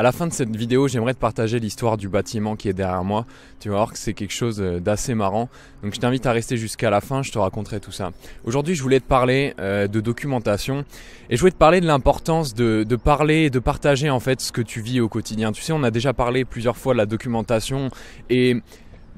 À la fin de cette vidéo, j'aimerais te partager l'histoire du bâtiment qui est derrière moi. Tu vas voir que c'est quelque chose euh, d'assez marrant. Donc je t'invite à rester jusqu'à la fin, je te raconterai tout ça. Aujourd'hui, je voulais te parler euh, de documentation et je voulais te parler de l'importance de, de parler, de partager en fait ce que tu vis au quotidien. Tu sais, on a déjà parlé plusieurs fois de la documentation et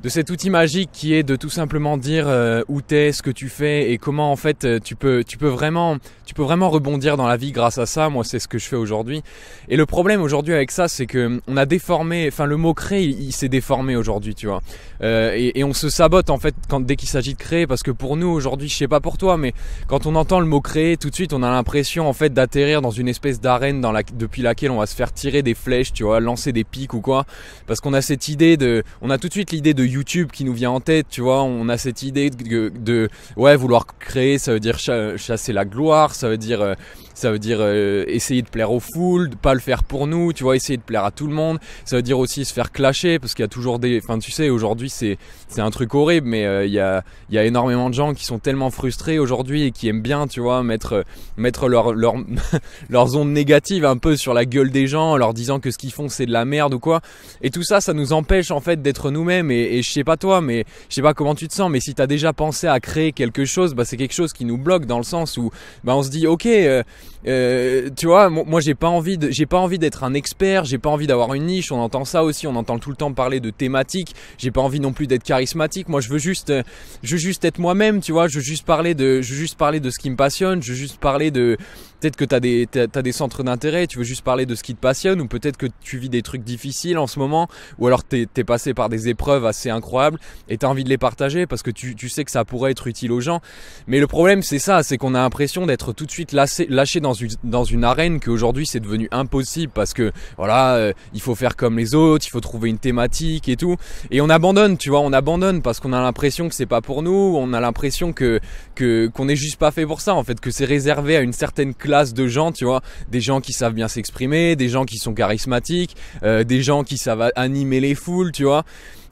de cet outil magique qui est de tout simplement dire euh, où t'es, ce que tu fais et comment en fait euh, tu peux tu peux vraiment tu peux vraiment rebondir dans la vie grâce à ça. Moi, c'est ce que je fais aujourd'hui. Et le problème aujourd'hui avec ça, c'est que hum, on a déformé, enfin le mot créer, il, s'est déformé aujourd'hui, tu vois. Euh, et, et, on se sabote en fait quand dès qu'il s'agit de créer, parce que pour nous aujourd'hui, je sais pas pour toi, mais quand on entend le mot créer, tout de suite, on a l'impression en fait d'atterrir dans une espèce d'arène dans la, depuis laquelle on va se faire tirer des flèches, tu vois, lancer des pics ou quoi, parce qu'on a cette idée de, on a tout de suite l'idée de YouTube qui nous vient en tête, tu vois. On a cette idée de, ouais, vouloir créer, ça veut dire chasser la gloire, ça veut dire euh, ça veut dire euh, essayer de plaire aux foules, de pas le faire pour nous, tu vois, essayer de plaire à tout le monde. Ça veut dire aussi se faire clasher parce qu'il y a toujours des. Enfin, tu sais, aujourd'hui c'est un truc horrible, mais euh, il y, a, y, a, énormément de gens qui sont tellement frustrés aujourd'hui et qui aiment bien, tu vois, mettre, mettre leurs ondes négatives un peu sur la gueule des gens en leur disant que ce qu'ils font c'est de la merde ou quoi. Et tout ça, ça nous empêche en fait d'être nous-mêmes. Et, je sais pas toi, mais je sais pas comment tu te sens, mais si as déjà pensé à créer quelque chose, bah, c'est quelque chose qui nous bloque dans le sens où bah, on se dit ok, euh, euh, tu vois, moi j'ai pas envie de, j'ai pas envie d'être un expert, j'ai pas envie d'avoir une niche. On entend ça aussi, on entend tout le temps parler de thématiques. J'ai pas envie non plus d'être charismatique. Moi, je veux juste, euh, je juste être moi-même, tu vois. Je juste parler de, je veux juste parler de ce qui me passionne. Je veux juste parler de, Peut-être que tu as des, centres d'intérêt, tu veux juste parler de ce qui te passionne, ou peut-être que tu vis des trucs difficiles en ce moment, ou alors tu es, passé par des épreuves assez incroyables et tu as envie de les partager parce que tu, sais que ça pourrait être utile aux gens. Mais le problème, c'est ça, c'est qu'on a l'impression d'être tout de suite lâché, dans, une, dans une arène qu'aujourd'hui c'est devenu impossible parce que voilà, euh, il faut faire comme les autres, il faut trouver une thématique et tout. Et on abandonne, tu vois, on abandonne parce qu'on a l'impression que c'est pas pour nous, on a l'impression que qu'on est n'est juste pas fait pour ça en fait, que c'est réservé à une certaine classe de gens, tu vois, des gens qui savent bien s'exprimer, des gens qui sont charismatiques, euh, des gens qui savent animer les foules, tu vois.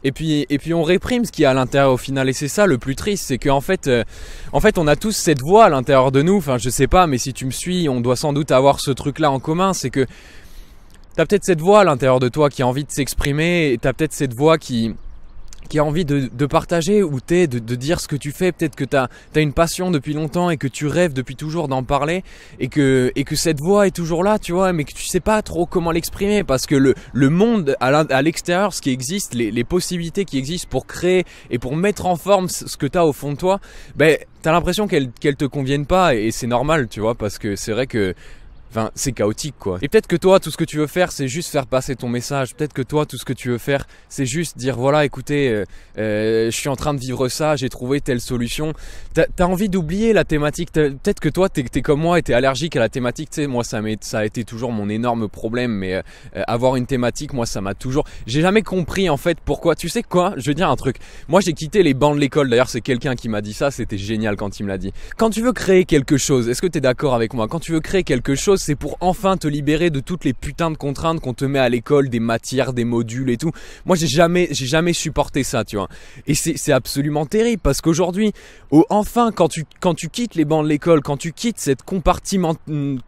Et puis, et puis on réprime ce qui est à l'intérieur au final. Et c'est ça le plus triste, c'est qu'en fait, euh, en fait, on a tous cette voix à l'intérieur de nous. Enfin, je sais pas, mais si tu me suis, on doit sans doute avoir ce truc-là en commun. C'est que t'as peut-être cette voix à l'intérieur de toi qui a envie de s'exprimer, et t'as peut-être cette voix qui, qui a envie de, partager ou t'es, de, dire ce que tu fais. Peut-être que tu as, une passion depuis longtemps et que tu rêves depuis toujours d'en parler et que, cette voix est toujours là, tu vois, mais que tu sais pas trop comment l'exprimer parce que le, monde à l'extérieur, ce qui existe, les, possibilités qui existent pour créer et pour mettre en forme ce que tu as au fond de toi, ben, t'as l'impression qu'elles qu'elles te conviennent pas et c'est normal, tu vois, parce que c'est vrai que Enfin, c'est chaotique quoi. Et peut-être que toi, tout ce que tu veux faire, c'est juste faire passer ton message. Peut-être que toi, tout ce que tu veux faire, c'est juste dire voilà, écoutez, euh, euh, je suis en train de vivre ça, j'ai trouvé telle solution. T'as envie d'oublier la thématique. Peut-être que toi, t'es es comme moi et t'es allergique à la thématique. Tu sais, moi, ça, ça a été toujours mon énorme problème, mais euh, avoir une thématique, moi, ça m'a toujours. J'ai jamais compris en fait pourquoi. Tu sais quoi Je veux dire un truc. Moi, j'ai quitté les bancs de l'école. D'ailleurs, c'est quelqu'un qui m'a dit ça. C'était génial quand il me l'a dit. Quand tu veux créer quelque chose, est-ce que t'es d'accord avec moi Quand tu veux créer quelque chose, c'est pour enfin te libérer de toutes les putains de contraintes qu'on te met à l'école, des matières, des modules et tout. Moi, j'ai jamais, j'ai jamais supporté ça, tu vois. Et c'est absolument terrible parce qu'aujourd'hui, enfin, quand tu, quittes les bancs de l'école, quand tu quittes cette compartiment,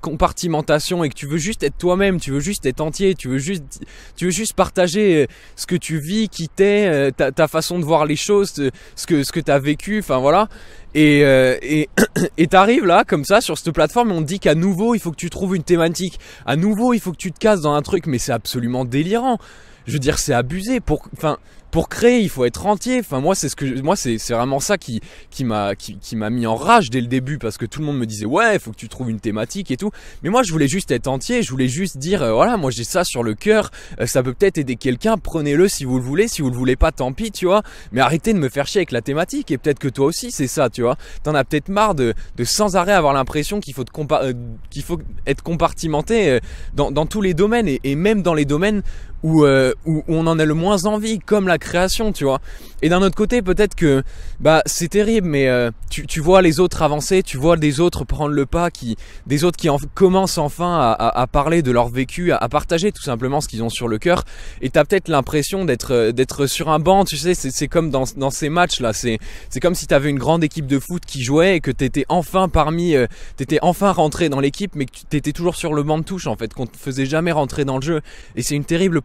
compartimentation et que tu veux juste être toi-même, tu veux juste être entier, tu veux juste, tu veux juste partager euh, ce que tu vis, qui t'es, euh, ta, ta, façon de voir les choses, euh, ce que, ce que t'as vécu, enfin voilà. Et euh, et t'arrives là comme ça sur cette plateforme on te dit qu'à nouveau il faut que tu trouves une thématique, à nouveau il faut que tu te casses dans un truc, mais c'est absolument délirant. Je veux dire c'est abusé. Pour, enfin, pour créer, il faut être entier. Enfin, moi, c'est ce que, moi, c'est vraiment ça qui, qui m'a, qui, qui m'a mis en rage dès le début parce que tout le monde me disait, ouais, faut que tu trouves une thématique et tout. Mais moi, je voulais juste être entier. Je voulais juste dire, euh, voilà, moi, j'ai ça sur le cœur. Euh, ça peut peut-être aider quelqu'un. Prenez-le si vous le voulez. Si vous le voulez pas, tant pis, tu vois. Mais arrêtez de me faire chier avec la thématique. Et peut-être que toi aussi, c'est ça, tu vois. T'en as peut-être marre de, de sans arrêt avoir l'impression qu'il faut, euh, qu'il faut être compartimenté dans, dans tous les domaines et, et même dans les domaines où, euh, où on en a le moins envie, comme la création, tu vois. Et d'un autre côté, peut-être que bah c'est terrible, mais euh, tu, tu, vois les autres avancer, tu vois des autres prendre le pas, qui, des autres qui commencent enfin à, parler de leur vécu, à, partager tout simplement ce qu'ils ont sur le cœur. Et t'as peut-être l'impression d'être euh, d'être sur un banc, tu sais, c'est comme dans, dans ces matchs là, c'est c'est comme si t'avais une grande équipe de foot qui jouait et que t'étais enfin parmi, t'étais enfin rentré dans l'équipe, mais que t'étais toujours sur le banc de touche en fait, qu'on te faisait jamais rentrer dans le jeu. Et c'est une terrible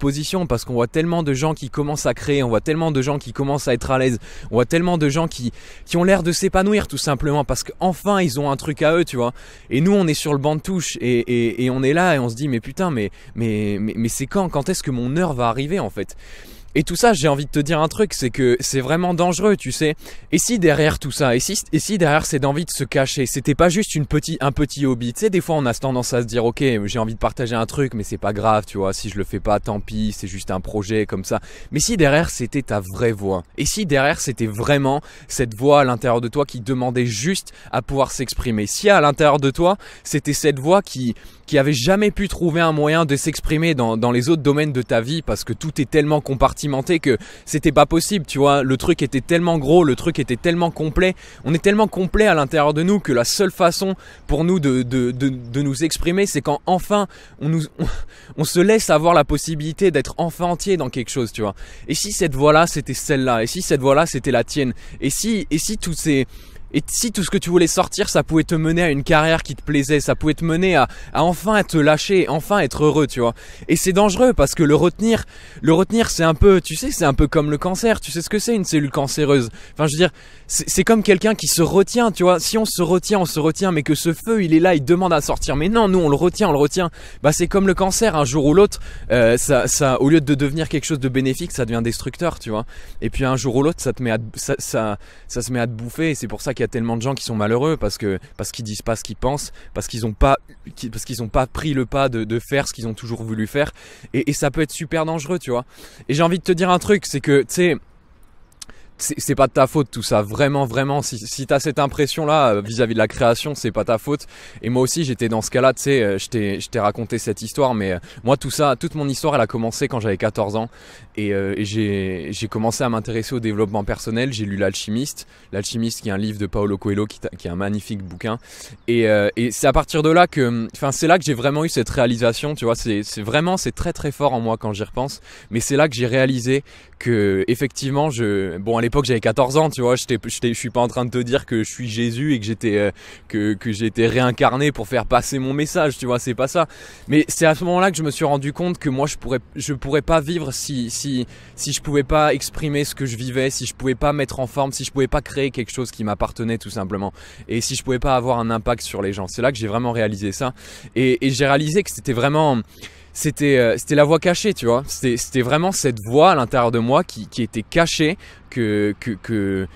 parce qu'on voit tellement de gens qui commencent à créer, on voit tellement de gens qui commencent à être à l'aise, on voit tellement de gens qui, qui ont l'air de s'épanouir tout simplement parce qu'enfin ils ont un truc à eux, tu vois. Et nous on est sur le banc de touche et, et on est là et on se dit mais putain mais, mais, mais, mais c'est quand Quand est-ce que mon heure va arriver en fait et tout ça, j'ai envie de te dire un truc, c'est que c'est vraiment dangereux, tu sais. Et si derrière tout ça, et si, et si derrière c'est d'envie de se cacher, c'était pas juste une petit, un petit hobby, tu sais, des fois on a tendance à se dire, ok, j'ai envie de partager un truc, mais c'est pas grave, tu vois, si je le fais pas, tant pis, c'est juste un projet comme ça. Mais si derrière c'était ta vraie voix, et si derrière c'était vraiment cette voix à l'intérieur de toi qui demandait juste à pouvoir s'exprimer, si à l'intérieur de toi c'était cette voix qui, qui avait jamais pu trouver un moyen de s'exprimer dans, dans les autres domaines de ta vie parce que tout est tellement compartimenté que c'était pas possible, tu vois. Le truc était tellement gros, le truc était tellement complet. On est tellement complet à l'intérieur de nous que la seule façon pour nous de, nous exprimer, c'est quand enfin on, nous, on, se laisse avoir la possibilité d'être enfin entier dans quelque chose, tu vois. Et si cette voix là c'était celle-là Et si cette voix là c'était la tienne Et si, et si tous ces et si tout ce que tu voulais sortir, ça pouvait te mener à une carrière qui te plaisait, ça pouvait te mener à, enfin te lâcher, enfin être heureux, tu vois. Et c'est dangereux parce que le retenir, le retenir, c'est un peu, tu sais, c'est un peu comme le cancer. Tu sais ce que c'est une cellule cancéreuse. Enfin, je veux dire, c'est comme quelqu'un qui se retient, tu vois. Si on se retient, on se retient, mais que ce feu, il est là, il demande à sortir. Mais non, nous, on le retient, on le retient. Bah, c'est comme le cancer. Un jour ou l'autre, euh, ça, au lieu de devenir quelque chose de bénéfique, ça devient destructeur, tu vois. Et puis un jour ou l'autre, ça te met ça, ça se met à te bouffer. Et c'est pour ça il y a tellement de gens qui sont malheureux parce que parce qu'ils disent pas ce qu'ils pensent, parce qu'ils n'ont pas parce qu'ils ont pas pris le pas de, faire ce qu'ils ont toujours voulu faire, et, et ça peut être super dangereux, tu vois. Et j'ai envie de te dire un truc, c'est que tu sais c'est pas de ta faute tout ça, vraiment, vraiment. Si, t'as cette impression-là euh, vis-à-vis de la création, c'est pas ta faute. Et moi aussi, j'étais dans ce cas-là, tu sais, euh, je t'ai raconté cette histoire, mais euh, moi, tout ça, toute mon histoire, elle a commencé quand j'avais 14 ans. Et, j'ai commencé à m'intéresser au développement personnel. J'ai lu L'Alchimiste, L'Alchimiste qui est un livre de Paolo Coelho, qui, est un magnifique bouquin. Et, et c'est à partir de là que, enfin, c'est là que j'ai vraiment eu cette réalisation, tu vois. C'est vraiment, c'est très, très fort en moi quand j'y repense. Mais c'est là que j'ai réalisé que effectivement je bon à l'époque j'avais 14 ans tu vois je suis pas en train de te dire que je suis Jésus et que j'étais euh, que, que j'étais réincarné pour faire passer mon message tu vois c'est pas ça mais c'est à ce moment-là que je me suis rendu compte que moi je pourrais je pourrais pas vivre si si si je pouvais pas exprimer ce que je vivais si je pouvais pas mettre en forme si je pouvais pas créer quelque chose qui m'appartenait tout simplement et si je pouvais pas avoir un impact sur les gens c'est là que j'ai vraiment réalisé ça et, et j'ai réalisé que c'était vraiment c'était euh, c'était la voix cachée, tu vois. C'était vraiment cette voix à l'intérieur de moi qui, qui était cachée que, que, que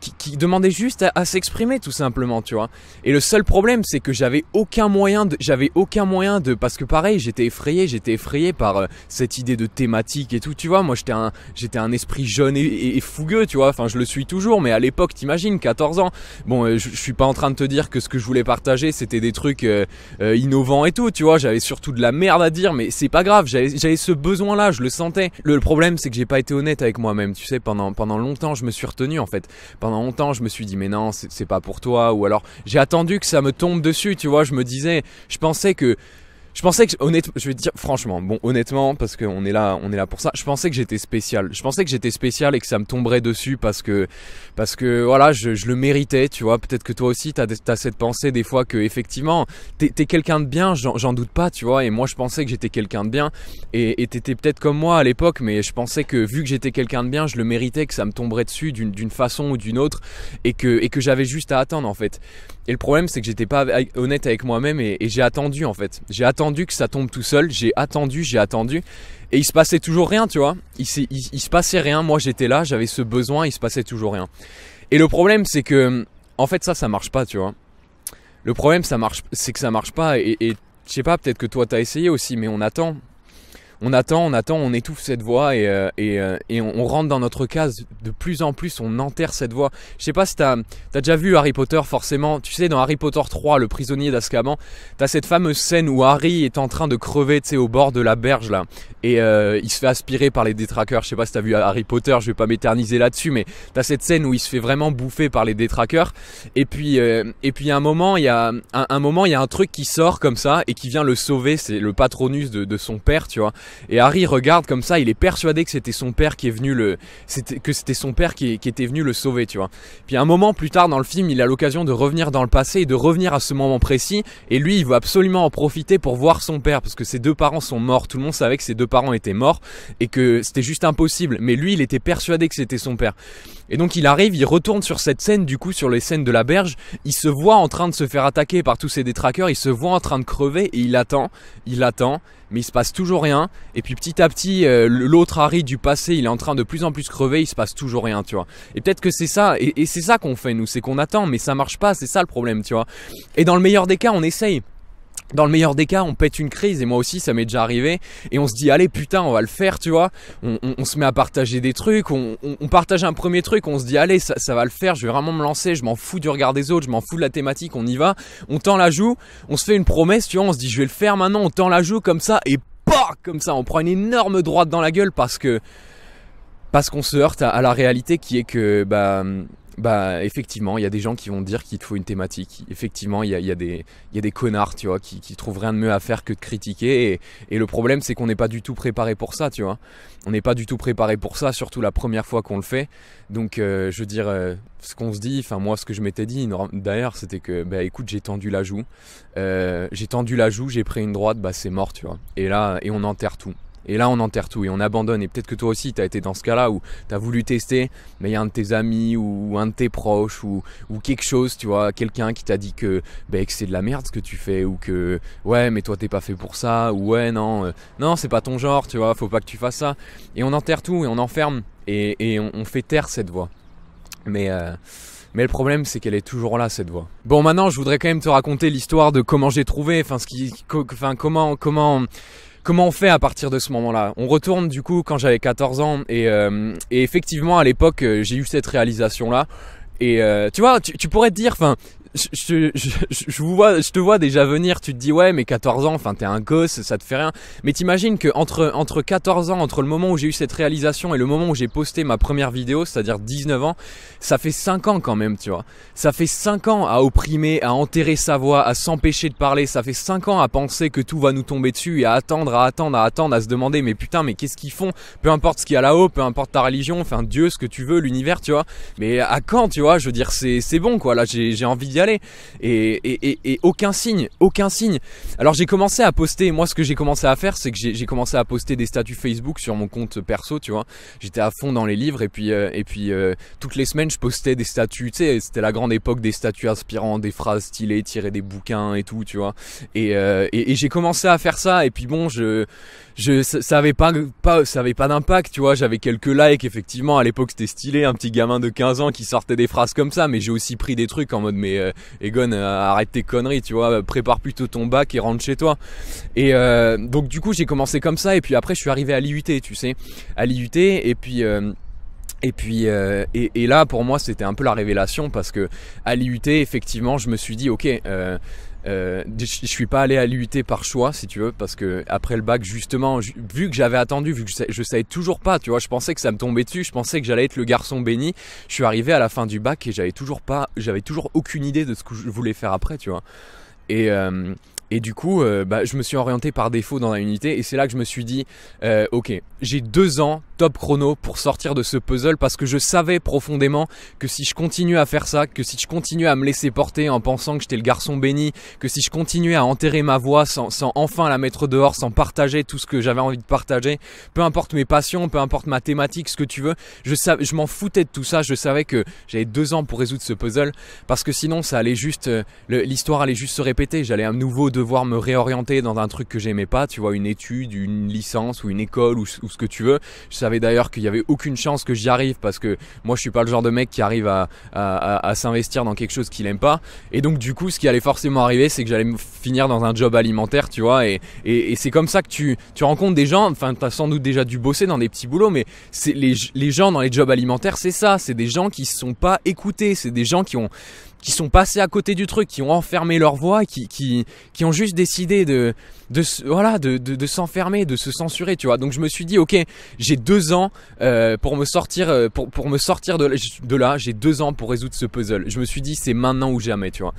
qui, qui demandait juste à, s'exprimer tout simplement, tu vois. Et le seul problème, c'est que j'avais aucun moyen de, j'avais aucun moyen de, parce que pareil, j'étais effrayé, j'étais effrayé par euh, cette idée de thématique et tout, tu vois. Moi, j'étais un, j'étais un esprit jeune et, fougueux, tu vois. Enfin, je le suis toujours, mais à l'époque, t'imagines, 14 ans. Bon, euh, je, suis pas en train de te dire que ce que je voulais partager, c'était des trucs euh, innovants et tout, tu vois. J'avais surtout de la merde à dire, mais c'est pas grave. J'avais ce besoin-là, je le sentais. Le, le problème, c'est que j'ai pas été honnête avec moi-même, tu sais. Pendant pendant longtemps, je me suis retenu en fait pendant longtemps, je me suis dit, mais non, c'est pas pour toi. Ou alors, j'ai attendu que ça me tombe dessus, tu vois. Je me disais, je pensais que je pensais que, honnêtement, je vais dire franchement, bon, honnêtement, parce qu'on est là, on est là pour ça. Je pensais que j'étais spécial. Je pensais que j'étais spécial et que ça me tomberait dessus parce que, parce que, voilà, je, le méritais, tu vois. Peut-être que toi aussi, t'as, as cette pensée des fois que, effectivement, t'es, es, quelqu'un de bien, j'en, doute pas, tu vois. Et moi, je pensais que j'étais quelqu'un de bien et, t'étais peut-être comme moi à l'époque, mais je pensais que vu que j'étais quelqu'un de bien, je le méritais, que ça me tomberait dessus d'une, façon ou d'une autre et que, et que j'avais juste à attendre, en fait. Et le problème, c'est que j'étais pas honnête avec moi-même et, et j'ai attendu, en fait. J'ai que ça tombe tout seul, j'ai attendu, j'ai attendu. Et il se passait toujours rien, tu vois. Il, se passait rien, moi j'étais là, j'avais ce besoin, il se passait toujours rien. Et le problème, c'est que, en fait, ça, ça marche pas, tu vois. Le problème, ça marche, c'est que ça marche pas. Et, et je sais pas, peut-être que toi, t'as essayé aussi, mais on attend on attend, on attend, on étouffe cette voix et, euh, et, euh, et on, rentre dans notre case. De plus en plus, on enterre cette voix. Je sais pas si t'as as déjà vu Harry Potter, forcément. Tu sais, dans Harry Potter 3, le prisonnier d'Azkaban, t'as cette fameuse scène où Harry est en train de crever, tu sais, au bord de la berge, là. Et euh, il se fait aspirer par les détraqueurs. Je sais pas si t'as vu Harry Potter, je vais pas m'éterniser là-dessus, mais t'as cette scène où il se fait vraiment bouffer par les détraqueurs. Et puis, et puis, à un moment, il y a un, moment, il y a un truc qui sort comme ça et qui vient le sauver. C'est le patronus de, de son père, tu vois. Et Harry regarde comme ça, il est persuadé que c'était son père qui est venu le, que c'était son père qui, était venu le sauver, tu vois. Puis un moment plus tard dans le film, il a l'occasion de revenir dans le passé et de revenir à ce moment précis. Et lui, il veut absolument en profiter pour voir son père parce que ses deux parents sont morts. Tout le monde savait que ses deux parents étaient morts et que c'était juste impossible. Mais lui, il était persuadé que c'était son père. Et donc il arrive, il retourne sur cette scène, du coup sur les scènes de la berge, il se voit en train de se faire attaquer par tous ces détraqueurs, il se voit en train de crever et il attend, il attend, mais il se passe toujours rien. Et puis petit à petit, euh, l'autre arrive du passé, il est en train de plus en plus crever, il se passe toujours rien, tu vois. Et peut-être que c'est ça, et, et c'est ça qu'on fait nous, c'est qu'on attend, mais ça marche pas, c'est ça le problème, tu vois. Et dans le meilleur des cas, on essaye dans le meilleur des cas, on pète une crise, et moi aussi ça m'est déjà arrivé, et on se dit, allez putain, on va le faire, tu vois, on, se met à partager des trucs, on, partage un premier truc, on se dit, allez, ça, va le faire, je vais vraiment me lancer, je m'en fous du regard des autres, je m'en fous de la thématique, on y va, on tend la joue, on se fait une promesse, tu vois, on se dit, je vais le faire maintenant, on tend la joue comme ça, et pas comme ça, on prend une énorme droite dans la gueule parce que... Parce qu'on se heurte à, la réalité qui est que, bah bah effectivement, il y a des gens qui vont dire qu'il te faut une thématique. Effectivement, il y a, des connards, tu vois, qui, qui, trouvent rien de mieux à faire que de critiquer. Et, le problème, c'est qu'on n'est pas du tout préparé pour ça, tu vois. On n'est pas du tout préparé pour ça, surtout la première fois qu'on le fait. Donc, euh, je veux dire, euh, ce qu'on se dit, enfin moi, ce que je m'étais dit, d'ailleurs, c'était que, ben écoute, j'ai tendu la joue, euh, j'ai tendu la joue, j'ai pris une droite, bah c'est mort, tu vois. Et là, et on enterre tout. Et là, on enterre tout et on abandonne. Et peut-être que toi aussi, tu as été dans ce cas-là où tu as voulu tester, mais il y a un de tes amis ou un de tes proches ou, ou quelque chose, tu vois, quelqu'un qui t'a dit que, bah, que c'est de la merde ce que tu fais ou que, ouais, mais toi, t'es pas fait pour ça ou ouais, non, euh, non, c'est pas ton genre, tu vois, faut pas que tu fasses ça. Et on enterre tout et on enferme et, on, fait taire cette voix. Mais. Euh, mais le problème, c'est qu'elle est toujours là, cette voix. Bon, maintenant, je voudrais quand même te raconter l'histoire de comment j'ai trouvé, enfin, ce qui, enfin, comment, comment, Comment on fait à partir de ce moment-là On retourne du coup quand j'avais 14 ans euh, et, effectivement à l'époque euh, j'ai eu cette réalisation-là. Et euh, tu vois, tu, pourrais te dire, enfin, je, je te vois déjà venir, tu te dis ouais mais 14 ans, enfin t'es un gosse, ça te fait rien. Mais t'imagines que entre, entre 14 ans, entre le moment où j'ai eu cette réalisation et le moment où j'ai posté ma première vidéo, c'est-à-dire 19 ans, ça fait 5 ans quand même, tu vois. Ça fait 5 ans à opprimer, à enterrer sa voix, à s'empêcher de parler, ça fait 5 ans à penser que tout va nous tomber dessus et à attendre, à attendre, à attendre, à se demander mais putain mais qu'est-ce qu'ils font Peu importe ce qu'il y a là-haut, peu importe ta religion, enfin Dieu, ce que tu veux, l'univers, tu vois. Mais à quand, tu vois, je veux dire c'est bon quoi, là j'ai envie d'y et, et, et, aucun signe, aucun signe. Alors j'ai commencé à poster, moi ce que j'ai commencé à faire, c'est que j'ai commencé à poster des statuts Facebook sur mon compte perso, tu vois. J'étais à fond dans les livres et puis, euh, et puis euh, toutes les semaines je postais des statuts, tu sais, c'était la grande époque des statuts inspirants, des phrases stylées, tirer des bouquins et tout, tu vois. Euh, et, et, j'ai commencé à faire ça et puis bon, je, je, ça pas, pas, ça avait pas d'impact, tu vois. J'avais quelques likes, effectivement, à l'époque c'était stylé, un petit gamin de 15 ans qui sortait des phrases comme ça, mais j'ai aussi pris des trucs en mode mais euh, Egon, euh, arrête tes conneries, tu vois, euh, prépare plutôt ton bac et rentre chez toi. Et donc du coup, j'ai commencé comme ça, et puis après, je suis arrivé à l'IUT, tu sais, à l'IUT, et puis... et puis et, et, là pour moi c'était un peu la révélation parce que à l'IUT effectivement je me suis dit ok euh, je, suis pas allé à l'UT par choix, si tu veux, parce que après le bac, justement, vu que j'avais attendu, vu que je, savais, savais toujours pas, tu vois, je pensais que ça me tombait dessus, je pensais que j'allais être le garçon béni. Je suis arrivé à la fin du bac et j'avais toujours pas, j'avais toujours aucune idée de ce que je voulais faire après, tu vois. Et euh, et du coup, euh, bah, je me suis orienté par défaut dans la unité. Et c'est là que je me suis dit, euh, ok, j'ai deux ans top chrono pour sortir de ce puzzle parce que je savais profondément que si je continuais à faire ça, que si je continuais à me laisser porter en pensant que j'étais le garçon béni, que si je continuais à enterrer ma voix sans, enfin la mettre dehors, sans partager tout ce que j'avais envie de partager, peu importe mes passions, peu importe ma thématique, ce que tu veux, je, je m'en foutais de tout ça. Je savais que j'avais deux ans pour résoudre ce puzzle parce que sinon, ça allait juste, euh, l'histoire allait juste se répéter. J'allais à nouveau de devoir me réorienter dans un truc que j'aimais pas, tu vois, une étude, une licence ou une école ou, ce que tu veux. Je savais d'ailleurs qu'il y avait aucune chance que j'y arrive parce que moi je suis pas le genre de mec qui arrive à, s'investir dans quelque chose qu'il aime pas. Et donc du coup, ce qui allait forcément arriver, c'est que j'allais finir dans un job alimentaire, tu vois. Et, c'est comme ça que tu, rencontres des gens. Enfin, t'as sans doute déjà dû bosser dans des petits boulots, mais les, gens dans les jobs alimentaires, c'est ça. C'est des gens qui se sont pas écoutés, c'est des gens qui ont qui sont passés à côté du truc, qui ont enfermé leur voix, qui, qui, qui ont juste décidé de, de voilà de, s'enfermer, de se censurer, tu vois. Donc je me suis dit ok, j'ai deux ans euh, pour me sortir euh, pour, me sortir de, là, j'ai deux ans pour résoudre ce puzzle. Je me suis dit c'est maintenant ou jamais, tu vois.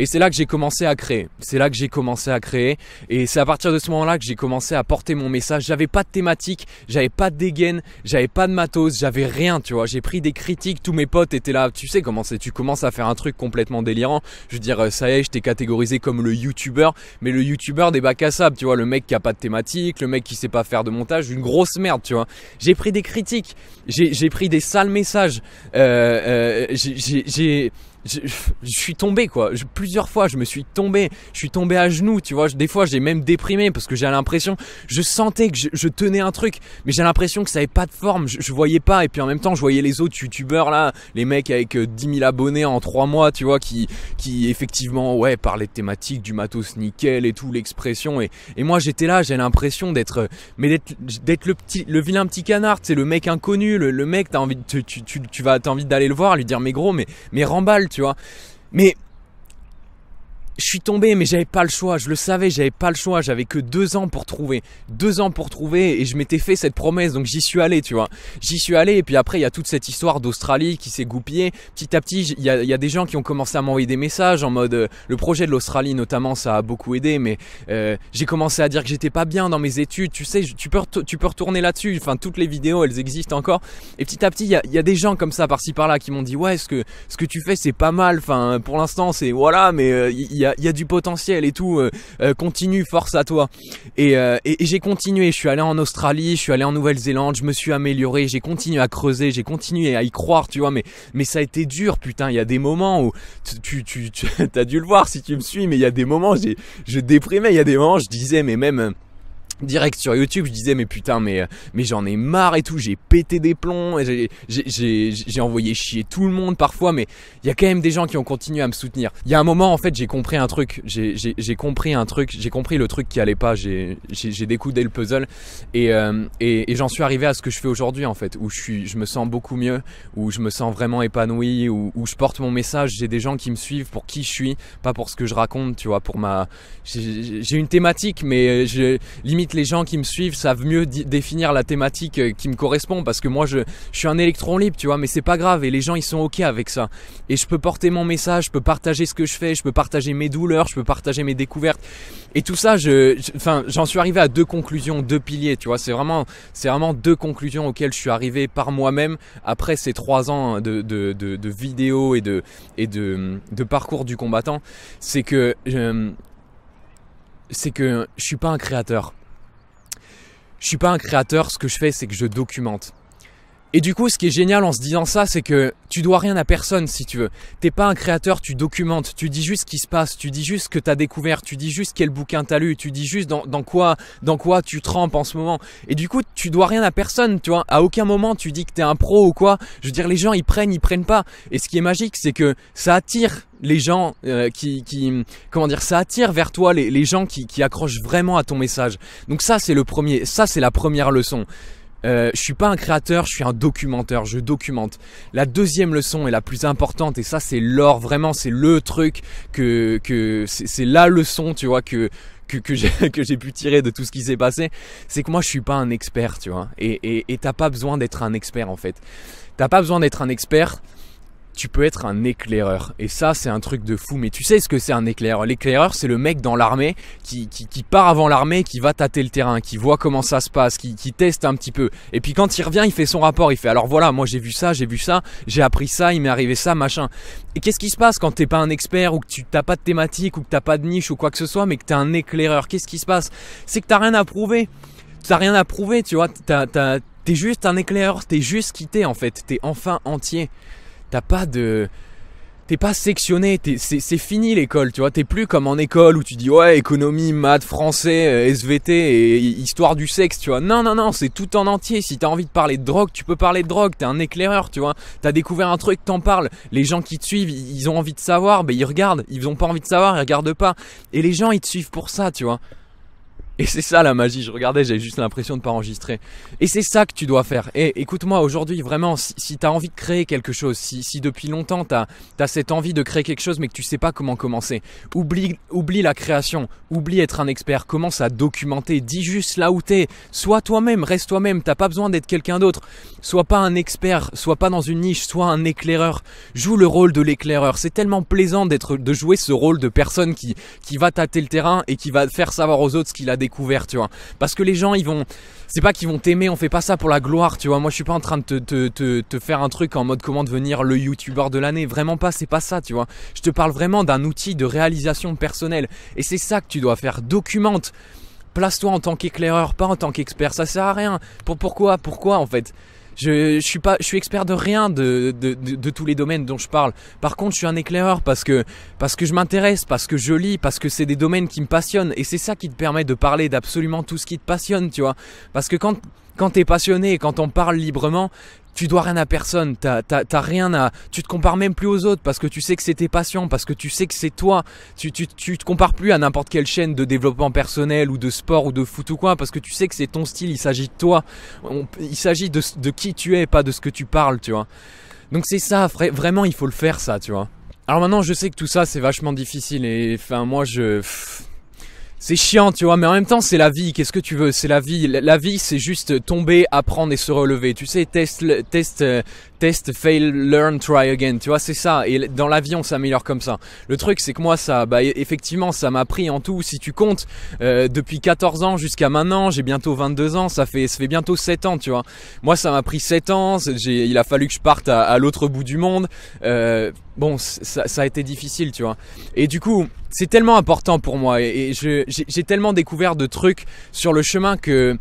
Et c'est là que j'ai commencé à créer. C'est là que j'ai commencé à créer. Et c'est à partir de ce moment-là que j'ai commencé à porter mon message. J'avais pas de thématique, j'avais pas de dégaine, j'avais pas de matos, j'avais rien, tu vois. J'ai pris des critiques, tous mes potes étaient là. Tu sais comment c'est, tu commences à faire un truc complètement délirant. Je veux dire, euh, ça y est, je t'ai catégorisé comme le youtubeur, mais le youtubeur des bacs tu vois, le mec qui a pas de thématique, le mec qui sait pas faire de montage, une grosse merde, tu vois. J'ai pris des critiques, j'ai pris des sales messages. Euh, euh, j'ai je, suis tombé quoi. plusieurs fois, je me suis tombé. Je suis tombé à genoux, tu vois. des fois, j'ai même déprimé parce que j'ai l'impression, je sentais que je, tenais un truc, mais j'ai l'impression que ça avait pas de forme. Je, voyais pas. Et puis en même temps, je voyais les autres youtubeurs là, les mecs avec 10 euh, 000 abonnés en 3 mois, tu vois, qui, qui effectivement, ouais, parlaient de thématiques, du matos nickel et tout, l'expression. Et, et moi, j'étais là, j'ai l'impression d'être, mais d'être le petit, le vilain petit canard, c'est le mec inconnu, le mec, t'as envie, de tu, vas, envie d'aller le voir, lui dire mais gros, mais, mais remballe, tu vois. Mais je suis tombé, mais j'avais pas le choix. Je le savais, j'avais pas le choix. J'avais que deux ans pour trouver, deux ans pour trouver, et je m'étais fait cette promesse. Donc j'y suis allé, tu vois. J'y suis allé, et puis après il y a toute cette histoire d'Australie qui s'est goupillée. Petit à petit, il y, a, des gens qui ont commencé à m'envoyer des messages en mode euh, le projet de l'Australie notamment, ça a beaucoup aidé, mais euh, j'ai commencé à dire que j'étais pas bien dans mes études. Tu sais, tu peux, tu peux retourner là-dessus. Enfin, toutes les vidéos, elles existent encore. Et petit à petit, il y a, des gens comme ça par-ci par-là qui m'ont dit ouais, ce que ce que tu fais, c'est pas mal. Enfin, pour l'instant, c'est voilà, mais euh, il y a du potentiel et tout, euh, euh, continue, force à toi. Euh, et, j'ai continué, je suis allé en Australie, je suis allé en Nouvelle-Zélande, je me suis amélioré, j'ai continué à creuser, j'ai continué à y croire, tu vois, mais, mais ça a été dur, putain, il y a des moments où tu, as dû le voir si tu me suis, mais il y a des moments, je déprimais, il y a des moments, je disais, mais même direct sur YouTube, je disais mais putain mais mais j'en ai marre et tout, j'ai pété des plombs, j'ai envoyé chier tout le monde parfois, mais il y a quand même des gens qui ont continué à me soutenir. Il y a un moment en fait j'ai compris un truc, j'ai compris un truc, j'ai compris le truc qui allait pas, j'ai découdé le puzzle euh, et, et, j'en suis arrivé à ce que je fais aujourd'hui en fait, où je suis, je me sens beaucoup mieux, où je me sens vraiment épanoui, où, où je porte mon message, j'ai des gens qui me suivent pour qui je suis, pas pour ce que je raconte, tu vois, pour ma, j'ai une thématique mais je limite les gens qui me suivent savent mieux définir la thématique euh, qui me correspond parce que moi je, suis un électron libre, tu vois, mais c'est pas grave et les gens ils sont ok avec ça. Et je peux porter mon message, je peux partager ce que je fais, je peux partager mes douleurs, je peux partager mes découvertes et tout ça. Je, enfin, j'en suis arrivé à deux conclusions, deux piliers, tu vois. C'est vraiment, c'est vraiment deux conclusions auxquelles je suis arrivé par moi-même après ces trois ans de, vidéos et de et de, parcours du combattant. C'est que euh, c'est que je suis pas un créateur. Je suis pas un créateur, ce que je fais c'est que je documente. Et du coup, ce qui est génial en se disant ça, c'est que tu dois rien à personne si tu veux. T'es pas un créateur, tu documentes, tu dis juste ce qui se passe, tu dis juste ce que t'as découvert, tu dis juste quel bouquin t'as lu, tu dis juste dans, quoi, dans quoi tu trempes en ce moment. Et du coup, tu dois rien à personne, tu vois. À aucun moment tu dis que t'es un pro ou quoi. Je veux dire, les gens ils prennent, ils prennent pas. Et ce qui est magique, c'est que ça attire les gens euh, qui, qui, comment dire, ça attire vers toi les, gens qui, qui accrochent vraiment à ton message. Donc ça, c'est le premier, ça c'est la première leçon. Euh, je suis pas un créateur, je suis un documenteur, je documente. La deuxième leçon est la plus importante et ça c'est l'or vraiment, c'est le truc que que c'est la leçon, tu vois que que, que j'ai pu tirer de tout ce qui s'est passé, c'est que moi je suis pas un expert, tu vois. Et t'as et, pas besoin d'être un expert en fait. T'as pas besoin d'être un expert tu peux être un éclaireur. Et ça, c'est un truc de fou. Mais tu sais ce que c'est un éclaireur L'éclaireur, c'est le mec dans l'armée qui, qui, part avant l'armée, qui va tâter le terrain, qui voit comment ça se passe, qui, teste un petit peu. Et puis quand il revient, il fait son rapport. Il fait alors voilà, moi j'ai vu ça, j'ai vu ça, j'ai appris ça, il m'est arrivé ça, machin. Et qu'est-ce qui se passe quand t'es pas un expert ou que tu t'as pas de thématique ou que t'as pas de niche ou quoi que ce soit, mais que es un éclaireur Qu'est-ce qui se passe C'est que t'as rien à prouver. T'as rien à prouver, tu vois. T'as, t'es juste un éclaireur, t'es juste quitté en fait, t'es enfin entier. T'as pas de. T'es pas sectionné, c'est fini l'école, tu vois. T'es plus comme en école où tu dis ouais, économie, maths, français, euh, SVT et histoire du sexe, tu vois. Non, non, non, c'est tout en entier. Si t'as envie de parler de drogue, tu peux parler de drogue. T'es un éclaireur, tu vois. T'as découvert un truc, t'en parles. Les gens qui te suivent, ils ont envie de savoir, Mais ben, ils regardent. Ils ont pas envie de savoir, ils regardent pas. Et les gens, ils te suivent pour ça, tu vois. Et c'est ça la magie. Je regardais, j'avais juste l'impression de pas enregistrer. Et c'est ça que tu dois faire. Et écoute-moi, aujourd'hui, vraiment, si, si tu as envie de créer quelque chose, si, si depuis longtemps tu as, cette envie de créer quelque chose mais que tu sais pas comment commencer, oublie, oublie la création, oublie être un expert, commence à documenter, dis juste là où tu es. Sois toi-même, reste toi-même, t'as pas besoin d'être quelqu'un d'autre. Sois pas un expert, sois pas dans une niche, sois un éclaireur. Joue le rôle de l'éclaireur. C'est tellement plaisant d'être, de jouer ce rôle de personne qui, qui va tâter le terrain et qui va faire savoir aux autres ce qu'il a découvert découvert, tu vois. Parce que les gens, ils vont. C'est pas qu'ils vont t'aimer, on fait pas ça pour la gloire, tu vois. Moi, je suis pas en train de te, te, te, faire un truc en mode comment devenir le youtubeur de l'année. Vraiment pas, c'est pas ça, tu vois. Je te parle vraiment d'un outil de réalisation personnelle. Et c'est ça que tu dois faire. Documente. Place-toi en tant qu'éclaireur, pas en tant qu'expert. Ça sert à rien. Pour, pourquoi Pourquoi en fait je, suis pas, je suis expert de rien de, de, tous les domaines dont je parle. Par contre, je suis un éclaireur parce que, parce que je m'intéresse, parce que je lis, parce que c'est des domaines qui me passionnent. Et c'est ça qui te permet de parler d'absolument tout ce qui te passionne, tu vois. Parce que quand, quand t'es passionné et quand on parle librement, tu dois rien à personne, t'as rien à. Tu te compares même plus aux autres parce que tu sais que c'est tes patients, parce que tu sais que c'est toi. Tu, tu, tu, te compares plus à n'importe quelle chaîne de développement personnel ou de sport ou de foot ou quoi, parce que tu sais que c'est ton style, il s'agit de toi. il s'agit de, de, qui tu es, pas de ce que tu parles, tu vois. Donc c'est ça, vraiment, il faut le faire, ça, tu vois. Alors maintenant, je sais que tout ça, c'est vachement difficile et enfin, moi, je c'est chiant, tu vois, mais en même temps, c'est la vie. Qu'est-ce que tu veux C'est la vie. La vie, c'est juste tomber, apprendre et se relever. Tu sais, test... test. Euh, test, fail, learn, try again. Tu vois, c'est ça. Et dans l'avion, ça améliore comme ça. Le truc, c'est que moi, ça, bah, e, effectivement, ça m'a pris en tout. Si tu comptes, euh, depuis 14 ans jusqu'à maintenant, j'ai bientôt 22 ans. Ça fait, ça fait bientôt 7 ans, tu vois. Moi, ça m'a pris 7 ans. Il a fallu que je parte à, l'autre bout du monde. Euh, bon, ça, a été difficile, tu vois. Et du coup, c'est tellement important pour moi. Et, j'ai tellement découvert de trucs sur le chemin que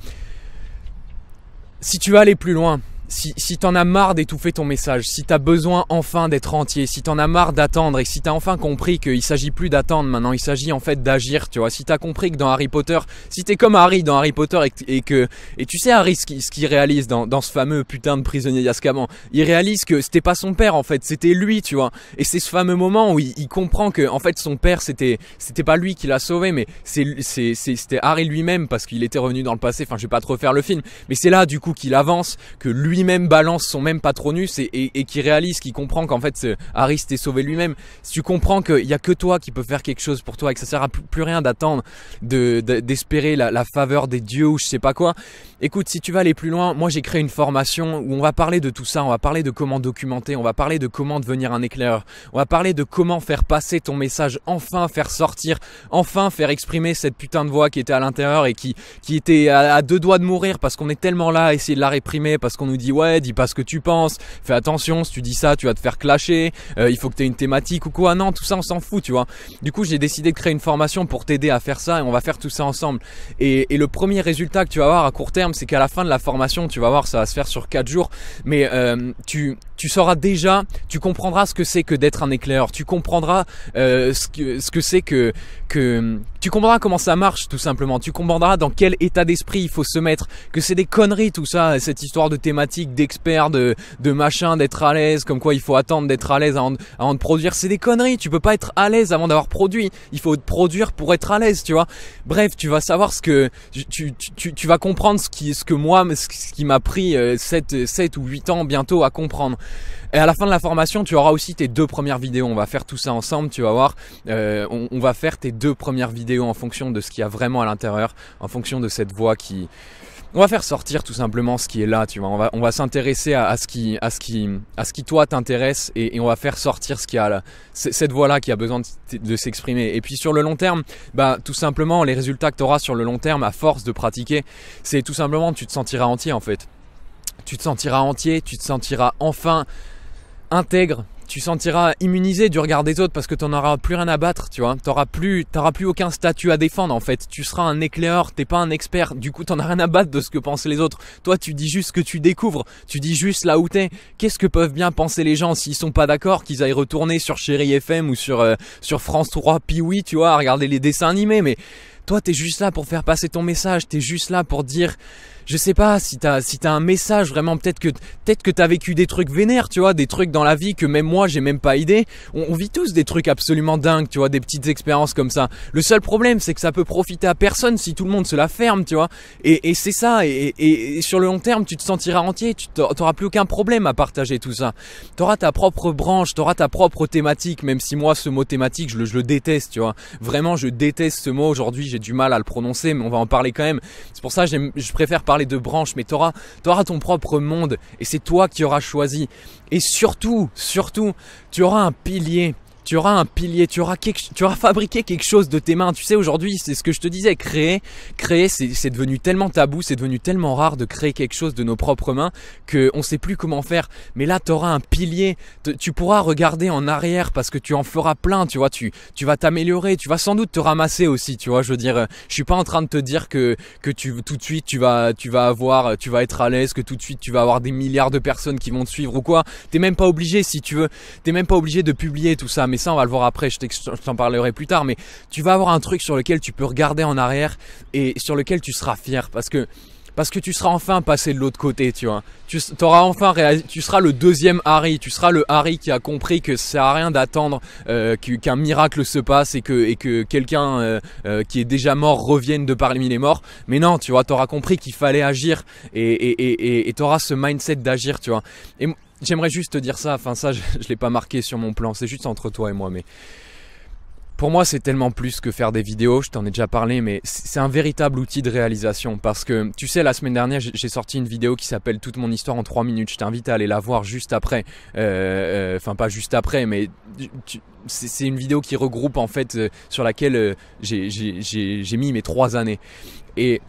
si tu veux aller plus loin, si, si t'en as marre d'étouffer ton message, si t'as besoin enfin d'être entier, si t'en as marre d'attendre et si t'as enfin compris qu'il s'agit plus d'attendre maintenant, il s'agit en fait d'agir, tu vois. Si t'as compris que dans Harry Potter, si t'es comme Harry dans Harry Potter et, que, et tu sais Harry ce qu'il réalise dans, dans, ce fameux putain de prisonnier d'Azkaban, il réalise que c'était pas son père en fait, c'était lui, tu vois. Et c'est ce fameux moment où il, comprend que en fait son père c'était, c'était pas lui qui l'a sauvé, mais c'était Harry lui-même parce qu'il était revenu dans le passé. Enfin, je vais pas trop faire le film, mais c'est là du coup qu'il avance, que lui même balance son même patronus et, et, et qui réalise, qui comprend qu'en fait Harry s'était sauvé lui-même, si tu comprends qu'il n'y a que toi qui peut faire quelque chose pour toi et que ça sert à plus rien d'attendre, d'espérer la, la faveur des dieux ou je sais pas quoi, écoute, si tu vas aller plus loin, moi j'ai créé une formation où on va parler de tout ça, on va parler de comment documenter, on va parler de comment devenir un éclaireur, on va parler de comment faire passer ton message, enfin faire sortir, enfin faire exprimer cette putain de voix qui était à l'intérieur et qui, qui était à, à deux doigts de mourir parce qu'on est tellement là à essayer de la réprimer, parce qu'on nous dit ouais, dis pas ce que tu penses, fais attention, si tu dis ça, tu vas te faire clasher, euh, il faut que tu aies une thématique ou quoi. Non, tout ça on s'en fout, tu vois. Du coup, j'ai décidé de créer une formation pour t'aider à faire ça et on va faire tout ça ensemble. Et, le premier résultat que tu vas avoir à court terme, c'est qu'à la fin de la formation, tu vas voir, ça va se faire sur 4 jours, mais euh, tu tu sauras déjà, tu comprendras ce que c'est que d'être un éclaireur, tu comprendras euh, ce que ce que c'est que que tu comprendras comment ça marche tout simplement, tu comprendras dans quel état d'esprit il faut se mettre, que c'est des conneries tout ça, cette histoire de thématique, d'experts, de de machin, d'être à l'aise, comme quoi il faut attendre d'être à l'aise avant, de produire, c'est des conneries, tu peux pas être à l'aise avant d'avoir produit, il faut produire pour être à l'aise, tu vois. Bref, tu vas savoir ce que tu tu, tu, vas comprendre ce qui ce que moi ce qui m'a pris 7 euh, 7 ou 8 ans bientôt à comprendre. Et à la fin de la formation, tu auras aussi tes deux premières vidéos. On va faire tout ça ensemble, tu vas voir. Euh, on, va faire tes deux premières vidéos en fonction de ce qu'il y a vraiment à l'intérieur, en fonction de cette voix qui... On va faire sortir tout simplement ce qui est là, tu vois. On va, s'intéresser à, ce qui, à ce qui, toi t'intéresse et, on va faire sortir ce y a cette voix-là qui a besoin de, s'exprimer. Et puis sur le long terme, bah tout simplement les résultats que tu auras sur le long terme à force de pratiquer, c'est tout simplement tu te sentiras entier en fait tu te sentiras entier, tu te sentiras enfin intègre, tu sentiras immunisé du regard des autres parce que tu n'auras auras plus rien à battre, tu vois. Tu n'auras plus, plus aucun statut à défendre en fait. Tu seras un éclaireur, tu t'es pas un expert. Du coup, tu n'en as rien à battre de ce que pensent les autres. Toi, tu dis juste ce que tu découvres. Tu dis juste là où es. Qu'est-ce que peuvent bien penser les gens s'ils sont pas d'accord, qu'ils aillent retourner sur Chérie FM ou sur, euh, sur France 3 Piwi, tu vois, à regarder les dessins animés. Mais toi, tu es juste là pour faire passer ton message. Tu es juste là pour dire je sais pas si t'as si t'as un message vraiment peut-être que peut-être que t'as vécu des trucs vénères, tu vois, des trucs dans la vie que même moi j'ai même pas idée. On, vit tous des trucs absolument dingues, tu vois, des petites expériences comme ça. Le seul problème c'est que ça peut profiter à personne si tout le monde se la ferme, tu vois. Et, c'est ça. Et, sur le long terme, tu te sentiras entier, tu n'auras plus aucun problème à partager tout ça. Tu auras ta propre branche, auras ta propre thématique, même si moi ce mot thématique je le, je le déteste, tu vois. Vraiment je déteste ce mot aujourd'hui, j'ai du mal à le prononcer, mais on va en parler quand même. C'est pour ça que je préfère parler les deux branches, mais tu auras, auras ton propre monde et c'est toi qui auras choisi. Et surtout, surtout, tu auras un pilier tu auras un pilier, tu auras, tu auras fabriqué quelque chose de tes mains. Tu sais, aujourd'hui, c'est ce que je te disais, créer, créer, c'est devenu tellement tabou, c'est devenu tellement rare de créer quelque chose de nos propres mains qu'on ne sait plus comment faire. Mais là, tu auras un pilier, tu pourras regarder en arrière parce que tu en feras plein, tu vois, tu, tu vas t'améliorer, tu vas sans doute te ramasser aussi, tu vois. Je veux dire, je suis pas en train de te dire que, que tu, tout de suite, tu vas, tu vas avoir, tu vas être à l'aise, que tout de suite, tu vas avoir des milliards de personnes qui vont te suivre ou quoi. T'es même pas obligé, si tu veux, t'es même pas obligé de publier tout ça. Mais ça on va le voir après, je t'en parlerai plus tard, mais tu vas avoir un truc sur lequel tu peux regarder en arrière et sur lequel tu seras fier parce que parce que tu seras enfin passé de l'autre côté, tu vois. Tu auras enfin tu seras le deuxième Harry, tu seras le Harry qui a compris que ça a rien d'attendre euh, qu'un miracle se passe et que, et que quelqu'un euh, euh, qui est déjà mort revienne de parmi les morts. Mais non, tu vois, tu auras compris qu'il fallait agir et tu et, et, auras ce mindset d'agir, tu vois. Et J'aimerais juste te dire ça, enfin ça je, l'ai pas marqué sur mon plan, c'est juste entre toi et moi, mais pour moi c'est tellement plus que faire des vidéos, je t'en ai déjà parlé, mais c'est un véritable outil de réalisation parce que tu sais la semaine dernière j'ai sorti une vidéo qui s'appelle Toute mon histoire en 3 minutes, je t'invite à aller la voir juste après, euh, euh, enfin pas juste après, mais c'est une vidéo qui regroupe en fait euh, sur laquelle j'ai mis mes 3 années. Et,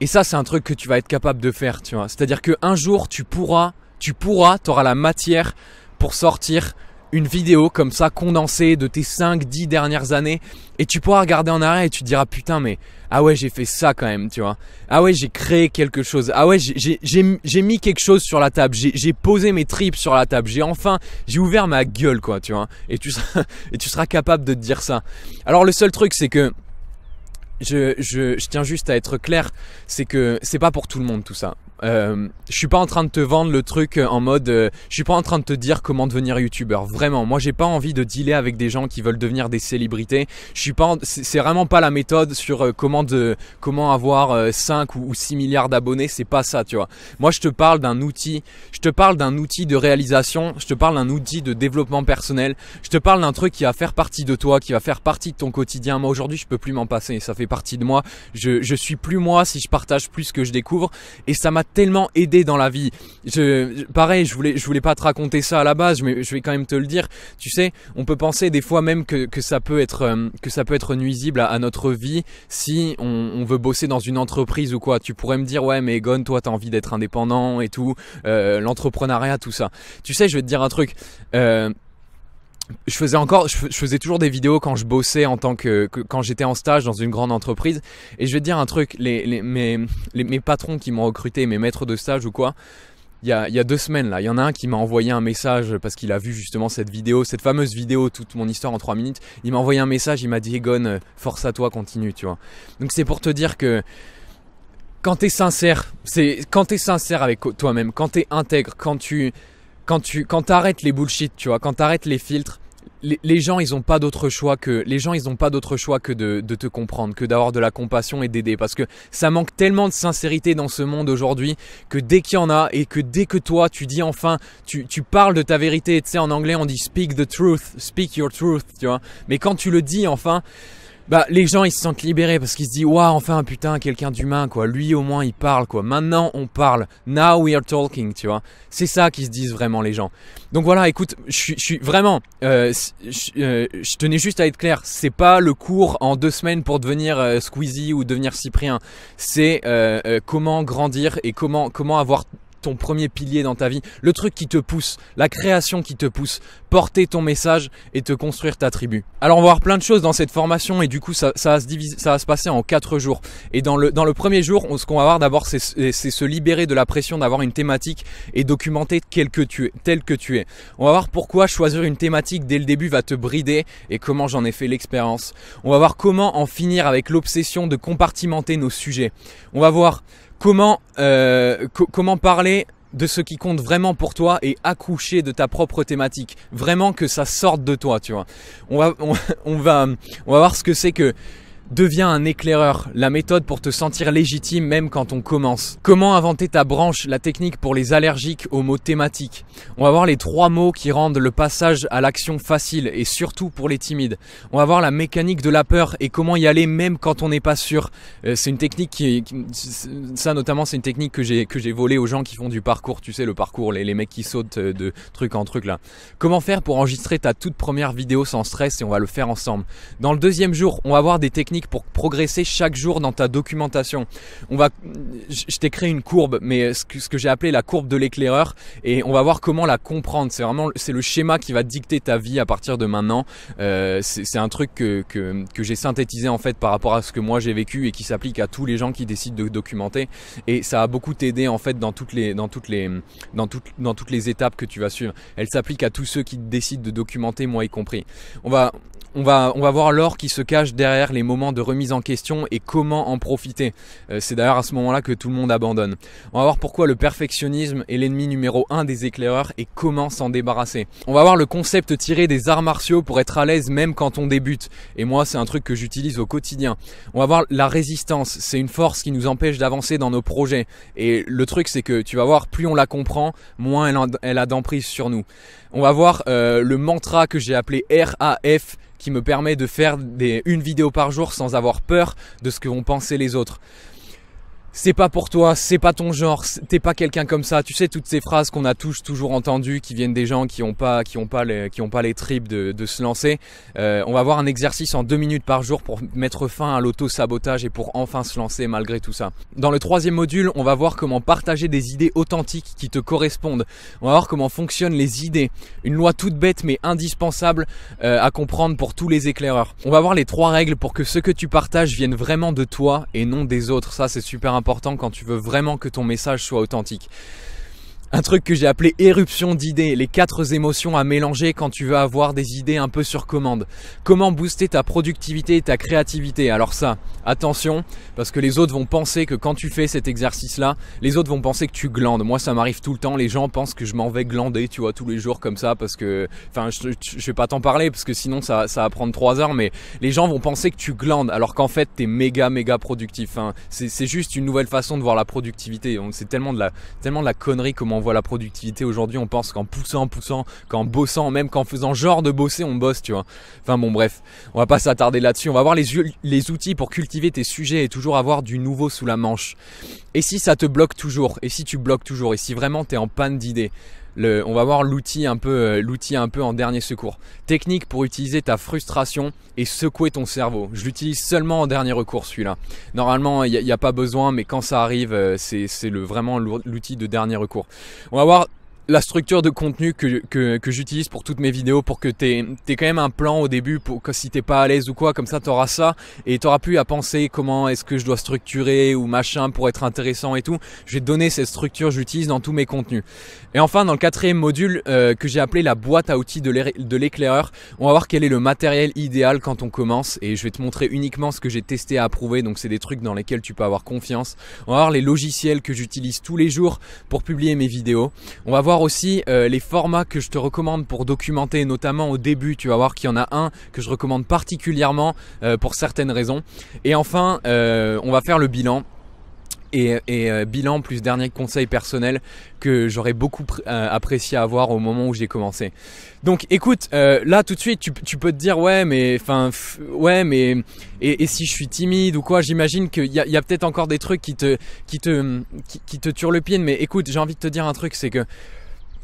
et ça, c'est un truc que tu vas être capable de faire, tu vois. C'est-à-dire qu'un jour, tu pourras tu pourras, tu auras la matière pour sortir une vidéo comme ça condensée de tes 5-10 dernières années et tu pourras regarder en arrière et tu te diras putain mais ah ouais j'ai fait ça quand même tu vois ah ouais j'ai créé quelque chose ah ouais j'ai mis quelque chose sur la table j'ai posé mes tripes sur la table j'ai enfin j'ai ouvert ma gueule quoi tu vois et tu seras, et tu seras capable de te dire ça alors le seul truc c'est que je, je, tiens juste à être clair, c'est que c'est pas pour tout le monde tout ça. Euh, je suis pas en train de te vendre le truc euh, en mode. Euh, je suis pas en train de te dire comment devenir youtubeur. Vraiment, moi j'ai pas envie de dealer avec des gens qui veulent devenir des célébrités. Je suis pas. C'est vraiment pas la méthode sur euh, comment de comment avoir 5 euh, ou, 6 milliards d'abonnés. C'est pas ça, tu vois. Moi je te parle d'un outil. Je te parle d'un outil de réalisation. Je te parle d'un outil de développement personnel. Je te parle d'un truc qui va faire partie de toi, qui va faire partie de ton quotidien. Moi aujourd'hui je peux plus m'en passer. Ça fait partie de moi. Je je suis plus moi si je partage plus ce que je découvre et ça m'a tellement aidé dans la vie. Je, pareil, je voulais, je voulais pas te raconter ça à la base, mais je vais quand même te le dire. Tu sais, on peut penser des fois même que, ça peut être euh, que ça peut être nuisible à, notre vie si on, veut bosser dans une entreprise ou quoi. Tu pourrais me dire ouais, mais Egon, toi, t'as envie d'être indépendant et tout, euh, l'entrepreneuriat, tout ça. Tu sais, je vais te dire un truc. Euh, je faisais encore, je, faisais toujours des vidéos quand je bossais en tant que, quand j'étais en stage dans une grande entreprise. Et je vais te dire un truc, les, mes, mes, patrons qui m'ont recruté, mes maîtres de stage ou quoi, il y, a, deux semaines là, il y en a un qui m'a envoyé un message parce qu'il a vu justement cette vidéo, cette fameuse vidéo, toute mon histoire en trois minutes. Il m'a envoyé un message, il m'a dit Egon, euh, force à toi, continue, tu vois. Donc c'est pour te dire que quand t'es sincère, c'est quand t'es sincère avec toi-même, quand t'es intègre, quand tu quand tu quand arrêtes les bullshit, tu vois, quand t'arrêtes les filtres, les, gens ils ont pas d'autre choix que les gens ils ont pas d'autre choix que de, de, te comprendre, que d'avoir de la compassion et d'aider parce que ça manque tellement de sincérité dans ce monde aujourd'hui que dès qu'il y en a et que dès que toi tu dis enfin tu, tu parles de ta vérité, tu sais en anglais on dit speak the truth, speak your truth, tu vois. Mais quand tu le dis enfin bah, les gens ils se sentent libérés parce qu'ils se disent waouh enfin putain quelqu'un d'humain quoi lui au moins il parle quoi maintenant on parle now we are talking tu vois c'est ça qu'ils se disent vraiment les gens donc voilà écoute je suis vraiment euh, euh, je tenais juste à être clair c'est pas le cours en deux semaines pour devenir euh, Squeezie ou devenir Cyprien c'est comment grandir et comment comment avoir ton premier pilier dans ta vie, le truc qui te pousse, la création qui te pousse, porter ton message et te construire ta tribu. Alors on va voir plein de choses dans cette formation et du coup ça, va, se ça va se passer en quatre jours. Et dans le, dans le premier jour, ce qu'on va voir d'abord c'est se libérer de la pression d'avoir une thématique et documenter tu es, tel que tu es. On va voir pourquoi choisir une thématique dès le début va te brider et comment j'en ai fait l'expérience. On va voir comment en finir avec l'obsession de compartimenter nos sujets. On va voir comment, euh, comment parler de ce qui compte vraiment pour toi et accoucher de ta propre thématique. Vraiment que ça sorte de toi, tu vois. On va, on va, on va voir ce que c'est que Deviens un éclaireur, la méthode pour te sentir légitime même quand on commence. Comment inventer ta branche, la technique pour les allergiques aux mots thématiques. On va voir les trois mots qui rendent le passage à l'action facile et surtout pour les timides. On va voir la mécanique de la peur et comment y aller même quand on n'est pas sûr. Euh, c'est une technique qui, ça notamment c'est une technique que j'ai que j'ai volée aux gens qui font du parcours, tu sais le parcours, les, les mecs qui sautent euh, de truc en truc là. Comment faire pour enregistrer ta toute première vidéo sans stress et on va le faire ensemble. Dans le deuxième jour, on va voir des techniques pour progresser chaque jour dans ta documentation. On va, je t'ai créé une courbe, mais ce que, j'ai appelé la courbe de l'éclaireur, et on va voir comment la comprendre. C'est vraiment, c'est le schéma qui va dicter ta vie à partir de maintenant. Euh, c'est un truc que, j'ai synthétisé en fait par rapport à ce que moi j'ai vécu et qui s'applique à tous les gens qui décident de documenter. Et ça a beaucoup aidé en fait dans toutes les, dans toutes les, dans dans toutes les étapes que tu vas suivre. Elle s'applique à tous ceux qui décident de documenter, moi y compris. On va, on va, on va voir l'or qui se cache derrière les moments de remise en question et comment en profiter. Euh, c'est d'ailleurs à ce moment-là que tout le monde abandonne. On va voir pourquoi le perfectionnisme est l'ennemi numéro 1 des éclaireurs et comment s'en débarrasser. On va voir le concept tiré des arts martiaux pour être à l'aise même quand on débute. Et moi, c'est un truc que j'utilise au quotidien. On va voir la résistance. C'est une force qui nous empêche d'avancer dans nos projets. Et le truc, c'est que tu vas voir, plus on la comprend, moins elle, a d'emprise sur nous. On va voir euh, le mantra que j'ai appelé RAF qui me permet de faire une vidéo par jour sans avoir peur de ce que vont penser les autres c'est pas pour toi, c'est pas ton genre, t'es pas quelqu'un comme ça. Tu sais toutes ces phrases qu'on a tous toujours entendues, qui viennent des gens qui ont pas, qui ont pas les, qui ont pas les tripes de, se lancer. Euh, on va voir un exercice en deux minutes par jour pour mettre fin à l'auto sabotage et pour enfin se lancer malgré tout ça. Dans le troisième module, on va voir comment partager des idées authentiques qui te correspondent. On va voir comment fonctionnent les idées, une loi toute bête mais indispensable euh, à comprendre pour tous les éclaireurs. On va voir les trois règles pour que ce que tu partages vienne vraiment de toi et non des autres. Ça c'est super important important quand tu veux vraiment que ton message soit authentique un truc que j'ai appelé éruption d'idées, les quatre émotions à mélanger quand tu veux avoir des idées un peu sur commande. Comment booster ta productivité et ta créativité Alors ça, attention, parce que les autres vont penser que quand tu fais cet exercice-là, les autres vont penser que tu glandes. Moi, ça m'arrive tout le temps, les gens pensent que je m'en vais glander, tu vois, tous les jours comme ça, parce que, enfin, je, vais pas t'en parler, parce que sinon ça, va prendre trois heures, mais les gens vont penser que tu glandes, alors qu'en fait, es méga, méga productif. Hein. c'est juste une nouvelle façon de voir la productivité. C'est tellement, de la, tellement de la connerie comment voit la productivité aujourd'hui, on pense qu'en poussant, poussant, qu'en bossant, même qu'en faisant genre de bosser, on bosse, tu vois. Enfin bon, bref, on va pas s'attarder là-dessus. On va voir les, les outils pour cultiver tes sujets et toujours avoir du nouveau sous la manche. Et si ça te bloque toujours, et si tu bloques toujours, et si vraiment tu es en panne d'idées, le, on va voir l'outil un peu, euh, l'outil un peu en dernier secours. Technique pour utiliser ta frustration et secouer ton cerveau. Je l'utilise seulement en dernier recours celui-là. Normalement, il n'y a, pas besoin, mais quand ça arrive, euh, c'est, le, vraiment l'outil de dernier recours. On va voir la structure de contenu que, que, que j'utilise pour toutes mes vidéos pour que tu aies, quand même un plan au début pour que si t'es pas à l'aise ou quoi comme ça tu auras ça et tu auras plus à penser comment est-ce que je dois structurer ou machin pour être intéressant et tout je vais te donner cette structure j'utilise dans tous mes contenus et enfin dans le quatrième module euh, que j'ai appelé la boîte à outils de l'éclaireur on va voir quel est le matériel idéal quand on commence et je vais te montrer uniquement ce que j'ai testé à approuver donc c'est des trucs dans lesquels tu peux avoir confiance on va voir les logiciels que j'utilise tous les jours pour publier mes vidéos on va voir aussi euh, les formats que je te recommande pour documenter, notamment au début. Tu vas voir qu'il y en a un que je recommande particulièrement euh, pour certaines raisons. Et enfin, euh, on va faire le bilan et, bilan plus dernier conseil personnel que j'aurais beaucoup apprécié apprécié avoir au moment où j'ai commencé. Donc écoute, là tout de suite tu, peux te dire ouais mais enfin ouais mais et, si je suis timide ou quoi j'imagine qu'il y a, peut-être encore des trucs qui te qui te qui, qui te pied. mais écoute j'ai envie de te dire un truc c'est que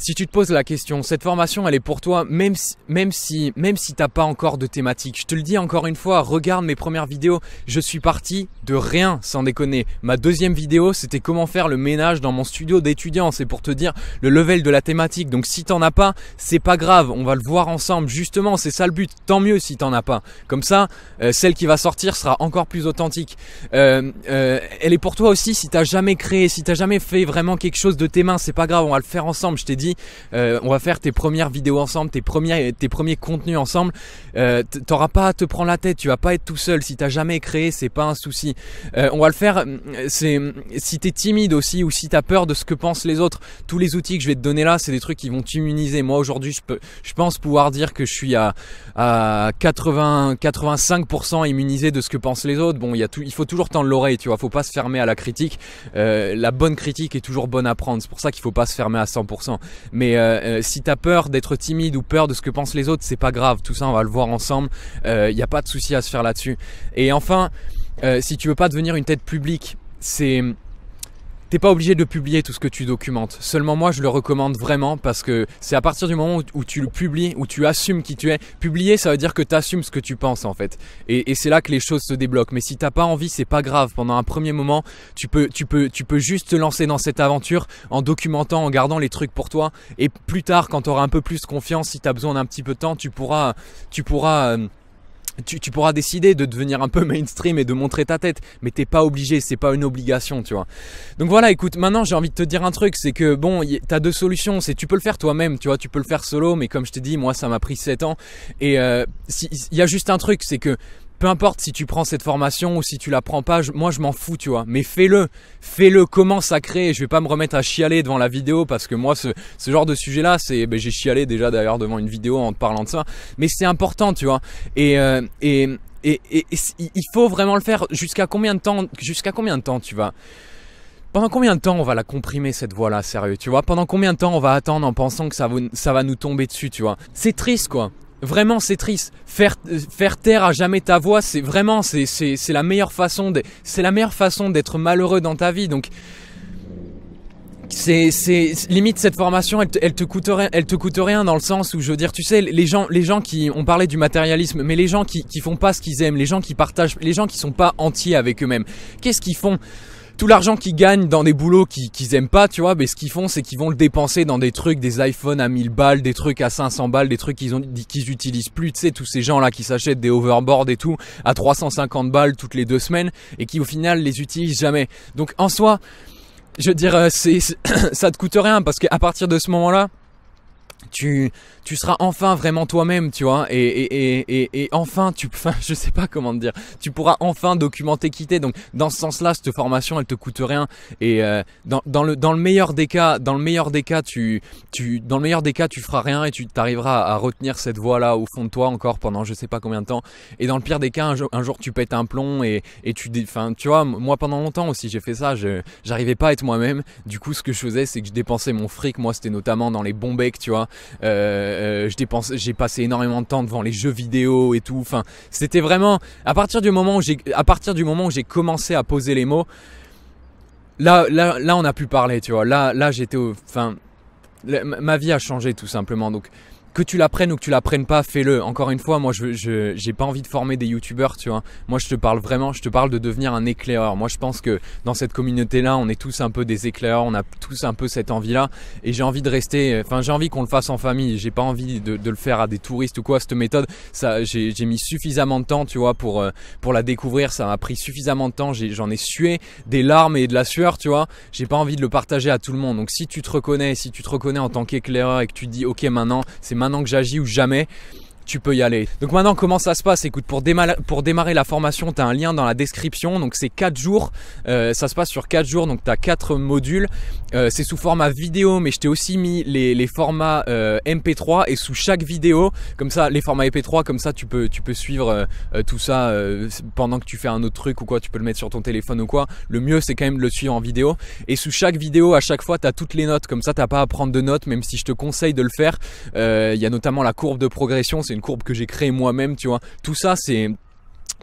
si tu te poses la question, cette formation elle est pour toi, même si, même si, même si t'as pas encore de thématique. Je te le dis encore une fois, regarde mes premières vidéos. Je suis parti de rien, sans déconner. Ma deuxième vidéo, c'était comment faire le ménage dans mon studio d'étudiant. C'est pour te dire le level de la thématique. Donc si t'en as pas, c'est pas grave. On va le voir ensemble. Justement, c'est ça le but. Tant mieux si t'en as pas. Comme ça, euh, celle qui va sortir sera encore plus authentique. Euh, euh, elle est pour toi aussi si t'as jamais créé, si t'as jamais fait vraiment quelque chose de tes mains. C'est pas grave. On va le faire ensemble. Je t'ai dit euh, on va faire tes premières vidéos ensemble, tes premiers, premiers contenus ensemble, euh, tu t'auras pas à te prendre la tête, tu vas pas être tout seul. Si t'as jamais créé, c'est pas un souci. Euh, on va le faire. C'est si t'es timide aussi ou si as peur de ce que pensent les autres, tous les outils que je vais te donner là, c'est des trucs qui vont t'immuniser. Moi aujourd'hui, je pense pouvoir dire que je suis à, 80, 85% immunisé de ce que pensent les autres. Bon, il il faut toujours tendre l'oreille, tu vois. Faut pas se fermer à la critique. la bonne critique est toujours bonne à prendre. C'est pour ça qu'il faut pas se fermer à 100%. Mais euh, euh, si t'as peur d'être timide ou peur de ce que pensent les autres, c'est pas grave. Tout ça, on va le voir ensemble. Il euh, n'y a pas de souci à se faire là-dessus. Et enfin, si tu veux pas devenir une tête publique, c'est T'es pas obligé de publier tout ce que tu documentes. Seulement moi, je le recommande vraiment parce que c'est à partir du moment où tu le publies, où tu assumes qui tu es. Publier, ça veut dire que tu assumes ce que tu penses en fait. Et, c'est là que les choses se débloquent. Mais si t'as pas envie, c'est pas grave. Pendant un premier moment, tu peux, tu peux, tu peux juste te lancer dans cette aventure en documentant, en gardant les trucs pour toi. Et plus tard, quand auras un peu plus confiance, si t'as besoin d'un petit peu de temps, tu pourras, tu pourras. Euh, tu, pourras décider de devenir un peu mainstream et de montrer ta tête, mais t'es pas obligé, c'est pas une obligation, tu vois. Donc voilà, écoute, maintenant j'ai envie de te dire un truc, c'est que bon, t'as deux solutions, c'est tu peux le faire toi-même, tu vois, tu peux le faire solo, mais comme je t'ai dit, moi ça m'a pris 7 ans, et euh, il y a juste un truc, c'est que peu importe si tu prends cette formation ou si tu la prends pas, moi je m'en fous, tu vois. Mais fais-le, fais-le, commence à créer. Je vais pas me remettre à chialer devant la vidéo parce que moi, ce, genre de sujet-là, c'est, ben, j'ai chialé déjà d'ailleurs devant une vidéo en te parlant de ça. Mais c'est important, tu vois. Et, euh, il faut vraiment le faire. Jusqu'à combien de temps, jusqu'à combien de temps tu vas pendant combien de temps on va la comprimer cette voix-là, sérieux, tu vois Pendant combien de temps on va attendre en pensant que ça, va, ça va nous tomber dessus, tu vois C'est triste, quoi. Vraiment, c'est triste. Faire, faire taire à jamais ta voix, c'est vraiment, c'est, la meilleure façon de, c'est la meilleure façon d'être malheureux dans ta vie. Donc, c'est, c'est limite cette formation, elle te, coûte rien, elle te coûte rien dans le sens où je veux dire, tu sais, les gens, les gens qui, ont parlé du matérialisme, mais les gens qui, qui font pas ce qu'ils aiment, les gens qui partagent, les gens qui sont pas entiers avec eux-mêmes, qu'est-ce qu'ils font tout l'argent qu'ils gagnent dans des boulots qu'ils aiment pas, tu vois, mais ce qu'ils font, c'est qu'ils vont le dépenser dans des trucs, des iPhones à 1000 balles, des trucs à 500 balles, des trucs qu'ils ont, qu'ils utilisent plus, tu sais, tous ces gens-là qui s'achètent des hoverboards et tout à 350 balles toutes les deux semaines et qui au final les utilisent jamais. Donc en soi, je veux dire, euh, c'est, ça te coûte rien parce qu'à partir de ce moment-là, tu, tu seras enfin vraiment toi-même, tu vois, et, et, et, et, enfin, tu, je sais pas comment te dire, tu pourras enfin documenter qui Donc, dans ce sens-là, cette formation, elle te coûte rien. Et euh, dans, le, dans le meilleur des cas, dans le meilleur des cas, tu, tu, dans le meilleur des cas, tu feras rien et tu t'arriveras à, retenir cette voix-là au fond de toi encore pendant je sais pas combien de temps. Et dans le pire des cas, un jour, tu pètes un plomb et, et tu, enfin, tu vois, moi pendant longtemps aussi, j'ai fait ça. Je, j'arrivais pas à être moi-même. Du coup, ce que je faisais, c'est que je dépensais mon fric. Moi, c'était notamment dans les bons becs, tu vois. Euh, euh, j'ai passé énormément de temps devant les jeux vidéo et tout. Enfin, c'était vraiment à partir du moment où j'ai, à partir du moment où j'ai commencé à poser les mots. Là, là, là, on a pu parler, tu vois. Là, là, j'étais, enfin, ma vie a changé tout simplement. Donc, que tu l'apprennes ou que tu l'apprennes pas, fais-le. Encore une fois, moi, je j'ai pas envie de former des youtubeurs, tu vois. Moi, je te parle vraiment, je te parle de devenir un éclaireur. Moi, je pense que dans cette communauté-là, on est tous un peu des éclaireurs, on a tous un peu cette envie-là. Et j'ai envie de rester, enfin, j'ai envie qu'on le fasse en famille. J'ai pas envie de, le faire à des touristes ou quoi. Cette méthode, ça, j'ai mis suffisamment de temps, tu vois, pour, euh, pour la découvrir. Ça m'a pris suffisamment de temps. J'en ai, ai, sué des larmes et de la sueur, tu vois. J'ai pas envie de le partager à tout le monde. Donc, si tu te reconnais, si tu te reconnais en tant qu'éclaireur et que tu dis, OK, maintenant, c'est maintenant que j'agis ou jamais tu peux y aller. Donc maintenant, comment ça se passe Écoute, pour, pour démarrer la formation, tu as un lien dans la description. Donc c'est quatre jours, euh, ça se passe sur quatre jours, donc tu as 4 modules. Euh, c'est sous format vidéo, mais je t'ai aussi mis les, formats euh, MP3 et sous chaque vidéo, comme ça, les formats MP3, comme ça tu peux, tu peux suivre tout ça pendant que tu fais un autre truc ou quoi, tu peux le mettre sur ton téléphone ou quoi. Le mieux, c'est quand même de le suivre en vidéo. Et sous chaque vidéo, à chaque fois, tu as toutes les notes, comme ça, t'as pas à prendre de notes, même si je te conseille de le faire. Il y a notamment la courbe de progression, c'est une courbe que j'ai créée moi-même, tu vois. Tout ça, c'est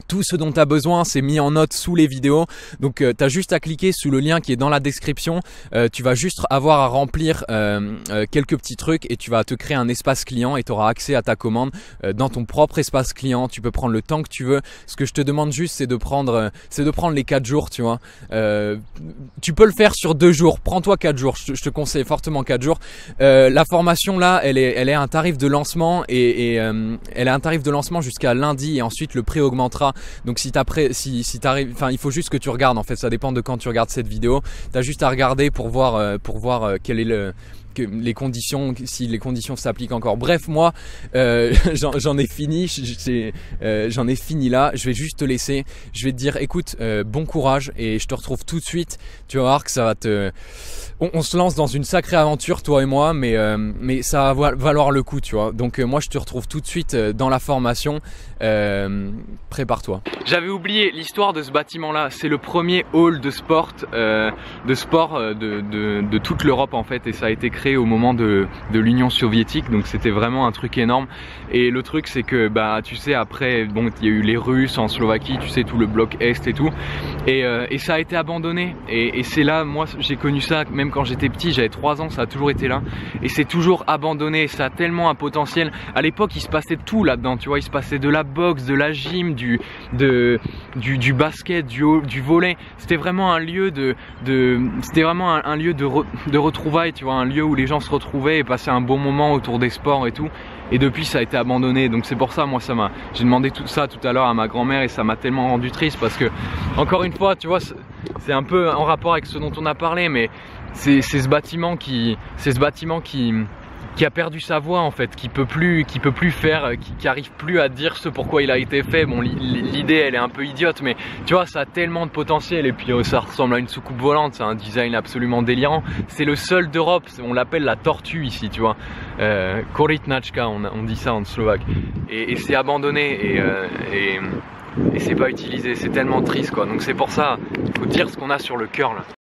tout ce dont tu as besoin, c'est mis en note sous les vidéos. Donc euh, tu as juste à cliquer sous le lien qui est dans la description. Euh, tu vas juste avoir à remplir euh, quelques petits trucs et tu vas te créer un espace client et tu auras accès à ta commande dans ton propre espace client. Tu peux prendre le temps que tu veux. Ce que je te demande juste c'est de prendre c'est de prendre les 4 jours, tu vois. tu peux le faire sur 2 jours. Prends-toi 4 jours. Je te, conseille fortement 4 jours. la formation là, elle est elle est un tarif de lancement et, elle a un tarif de lancement jusqu'à lundi et ensuite le prix augmentera. Donc si t'arrives, si, si enfin il faut juste que tu regardes en fait, ça dépend de quand tu regardes cette vidéo. T'as juste à regarder pour voir, euh, pour voir euh, quel est le, les conditions, si les conditions s'appliquent encore. Bref, moi, euh, j'en ai fini, euh, j'en ai, fini là. Je vais juste te laisser. Je vais te dire, écoute, euh, bon courage et je te retrouve tout de suite. Tu vas voir que ça va te. On, se lance dans une sacrée aventure, toi et moi, mais, mais ça va valoir le coup, tu vois. Donc, moi, je te retrouve tout de suite dans la formation. Prépare-toi. J'avais oublié l'histoire de ce bâtiment-là. C'est le premier hall de sport, de sport de toute l'Europe en fait, et ça a été créé au moment de, l'Union soviétique, donc c'était vraiment un truc énorme. Et le truc, c'est que, bah, tu sais, après, bon, il y a eu les Russes en Slovaquie, tu sais, tout le bloc Est et tout, et, euh, et ça a été abandonné. Et, c'est là, moi, j'ai connu ça, même quand j'étais petit, j'avais 3 ans, ça a toujours été là, et c'est toujours abandonné, ça a tellement un potentiel. À l'époque, il se passait tout là-dedans, tu vois, il se passait de la boxe, de la gym, du, de, du, basket, du, du volet. C'était vraiment un lieu de, de c'était vraiment un, lieu de, de retrouvailles, tu vois, un lieu où les gens se retrouvaient et passaient un bon moment autour des sports et tout. Et depuis, ça a été abandonné. Donc c'est pour ça, moi, ça m'a. J'ai demandé tout ça tout à l'heure à ma grand-mère et ça m'a tellement rendu triste parce que, encore une fois, tu vois, c'est un peu en rapport avec ce dont on a parlé, mais c'est ce bâtiment qui, c'est ce bâtiment qui, qui a perdu sa voix en fait, qui peut plus, qui peut plus faire, euh, qui, qui arrive plus à dire ce pourquoi il a été fait. Bon, l'idée elle est un peu idiote, mais tu vois, ça a tellement de potentiel et puis oh, ça ressemble à une soucoupe volante, c'est un design absolument délirant. C'est le seul d'Europe, on l'appelle la tortue ici, tu vois. Euh, on, on, dit ça en slovaque. Et, et c'est abandonné et, euh, et, et c'est pas utilisé, c'est tellement triste quoi. Donc c'est pour ça, il faut dire ce qu'on a sur le cœur là.